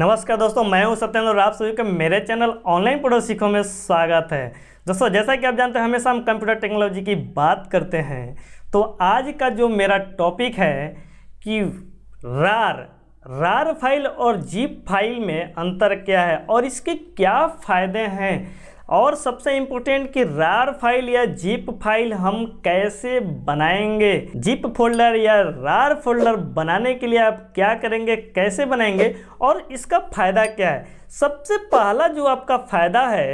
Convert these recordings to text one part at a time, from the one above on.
नमस्कार दोस्तों मैं हूं सत्येंद्र और आप सभी के मेरे चैनल ऑनलाइन पढ़ो सीखो में स्वागत है दोस्तों जैसा कि आप जानते हैं हमेशा हम कंप्यूटर टेक्नोलॉजी की बात करते हैं तो आज का जो मेरा टॉपिक है कि रार रार फाइल और जीप फाइल में अंतर क्या है और इसके क्या फ़ायदे हैं और सबसे इम्पोर्टेंट कि रार फाइल या जिप फाइल हम कैसे बनाएंगे जिप फोल्डर या रार फोल्डर बनाने के लिए आप क्या करेंगे कैसे बनाएंगे और इसका फ़ायदा क्या है सबसे पहला जो आपका फ़ायदा है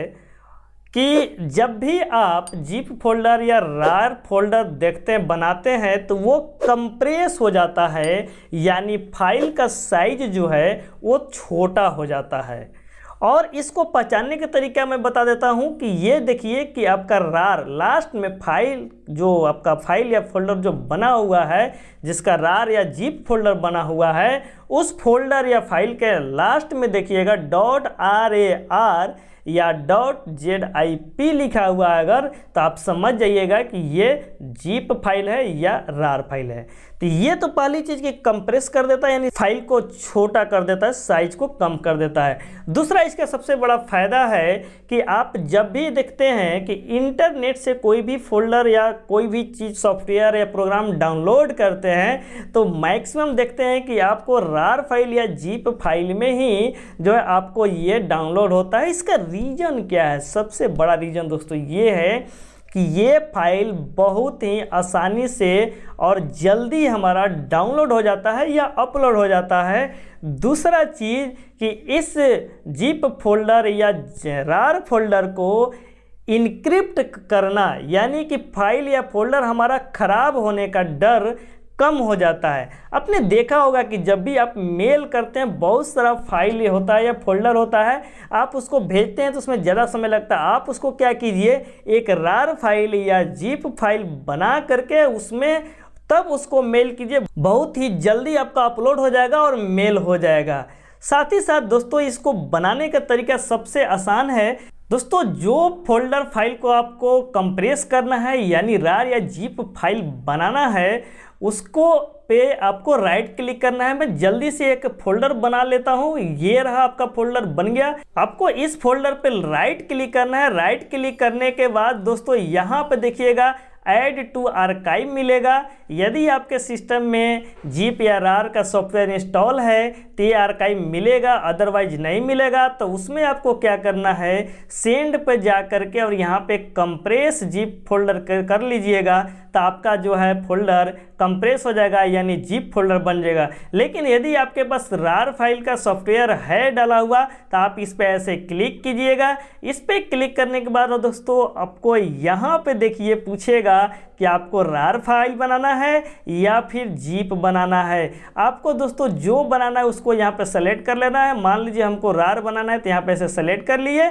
कि जब भी आप जिप फोल्डर या रार फोल्डर देखते बनाते हैं तो वो कंप्रेस हो जाता है यानी फाइल का साइज जो है वो छोटा हो जाता है और इसको पहचानने के तरीका मैं बता देता हूँ कि ये देखिए कि आपका रार लास्ट में फाइल जो आपका फाइल या फोल्डर जो बना हुआ है जिसका रार या जीप फोल्डर बना हुआ है उस फोल्डर या फाइल के लास्ट में देखिएगा डॉट आर ए आर या डॉट जेड आई पी लिखा हुआ है अगर तो आप समझ जाइएगा कि ये जीप फाइल है या रार फाइल है तो ये तो पहली चीज़ की कंप्रेस कर देता है यानी फाइल को छोटा कर देता है साइज को कम कर देता है दूसरा इसका सबसे बड़ा फ़ायदा है कि आप जब भी देखते हैं कि इंटरनेट से कोई भी फोल्डर या कोई भी चीज़ सॉफ्टवेयर या प्रोग्राम डाउनलोड करते हैं तो मैक्सिमम देखते हैं कि आपको रार फाइल या जीप फाइल में ही जो है आपको ये डाउनलोड होता है इसका रीज़न क्या है सबसे बड़ा रीज़न दोस्तों ये है कि ये फाइल बहुत ही आसानी से और जल्दी हमारा डाउनलोड हो जाता है या अपलोड हो जाता है दूसरा चीज़ कि इस जीप फोल्डर या रार फोल्डर को इनक्रिप्ट करना यानी कि फाइल या फोल्डर हमारा ख़राब होने का डर कम हो जाता है आपने देखा होगा कि जब भी आप मेल करते हैं बहुत सारा फाइल होता है या फोल्डर होता है आप उसको भेजते हैं तो उसमें ज़्यादा समय लगता है आप उसको क्या कीजिए एक रार फाइल या जीप फाइल बना करके उसमें तब उसको मेल कीजिए बहुत ही जल्दी आपका अपलोड हो जाएगा और मेल हो जाएगा साथ ही साथ दोस्तों इसको बनाने का तरीका सबसे आसान है दोस्तों जो फोल्डर फाइल को आपको कंप्रेस करना है यानी रार या जीप फाइल बनाना है उसको पे आपको राइट क्लिक करना है मैं जल्दी से एक फोल्डर बना लेता हूँ ये रहा आपका फोल्डर बन गया आपको इस फोल्डर पे राइट क्लिक करना है राइट क्लिक करने के बाद दोस्तों यहाँ पे देखिएगा ऐड टू आर्काइव मिलेगा यदि आपके सिस्टम में जी पी आर आर का सॉफ्टवेयर इंस्टॉल है तो ये आर्काइव मिलेगा अदरवाइज नहीं मिलेगा तो उसमें आपको क्या करना है सेंड पर जा करके और यहाँ पे कंप्रेस जीप फोल्डर कर, कर लीजिएगा तो आपका जो है फोल्डर कंप्रेस हो जाएगा यानी जीप फोल्डर बन जाएगा लेकिन यदि आपके पास रार फाइल का सॉफ्टवेयर है डाला हुआ तो आप इस पर ऐसे क्लिक कीजिएगा इस पर क्लिक करने के बाद दोस्तों आपको यहाँ पे देखिए पूछेगा कि आपको रार फाइल बनाना है या फिर जीप बनाना है आपको दोस्तों जो बनाना है उसको यहाँ पर सेलेक्ट कर लेना है मान लीजिए हमको रार बनाना है तो यहाँ पर ऐसे सेलेक्ट कर लिए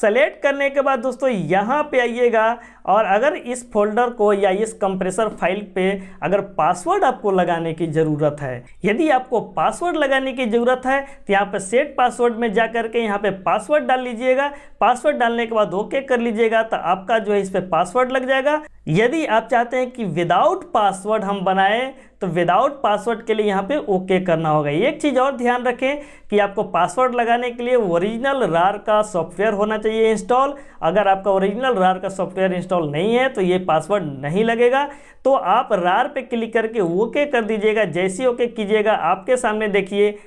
सेलेक्ट करने के बाद दोस्तों यहाँ पे आइएगा और अगर इस फोल्डर को या इस कंप्रेसर फाइल पे अगर पासवर्ड आपको लगाने की ज़रूरत है यदि आपको पासवर्ड लगाने की ज़रूरत है तो यहाँ पे सेट पासवर्ड में जा करके यहाँ पे पासवर्ड डाल लीजिएगा पासवर्ड डालने के बाद ओके कर लीजिएगा तो आपका जो है इस पर पासवर्ड लग जाएगा यदि आप चाहते हैं कि विदाउट पासवर्ड हम बनाएं तो विदाउट पासवर्ड के लिए यहाँ पे ओके करना होगा एक चीज़ और ध्यान रखें कि आपको पासवर्ड लगाने के लिए ओरिजिनल रार का सॉफ्टवेयर होना चाहिए इंस्टॉल अगर आपका ओरिजिनल रार का सॉफ्टवेयर इंस्टॉल नहीं है तो ये पासवर्ड नहीं लगेगा तो आप रार पे क्लिक करके ओके कर दीजिएगा जैसी ओके कीजिएगा आपके सामने देखिए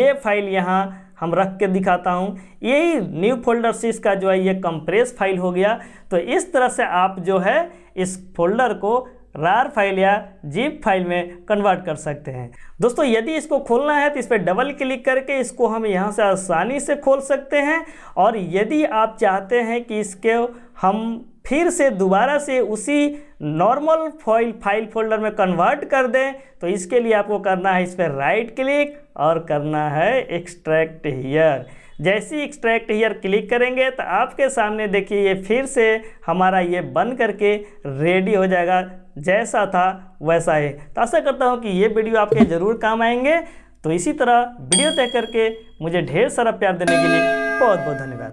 ये फाइल यहाँ हम रख के दिखाता हूँ यही न्यू फोल्डर से इसका जो है ये कंप्रेस फाइल हो गया तो इस तरह से आप जो है इस फोल्डर को रार फाइल या जीप फाइल में कन्वर्ट कर सकते हैं दोस्तों यदि इसको खोलना है तो इस पर डबल क्लिक करके इसको हम यहाँ से आसानी से खोल सकते हैं और यदि आप चाहते हैं कि इसके हम फिर से दोबारा से उसी नॉर्मल फॉइल फाइल फोल्डर में कन्वर्ट कर दें तो इसके लिए आपको करना है इस पर राइट क्लिक और करना है एक्सट्रैक्ट हीयर जैसे ही एक्सट्रैक्ट हीयर क्लिक करेंगे तो आपके सामने देखिए ये फिर से हमारा ये बन करके रेडी हो जाएगा जैसा था वैसा है तो आशा करता हूँ कि ये वीडियो आपके ज़रूर काम आएंगे तो इसी तरह वीडियो तय करके मुझे ढेर सारा प्यार देने के लिए बहुत बहुत धन्यवाद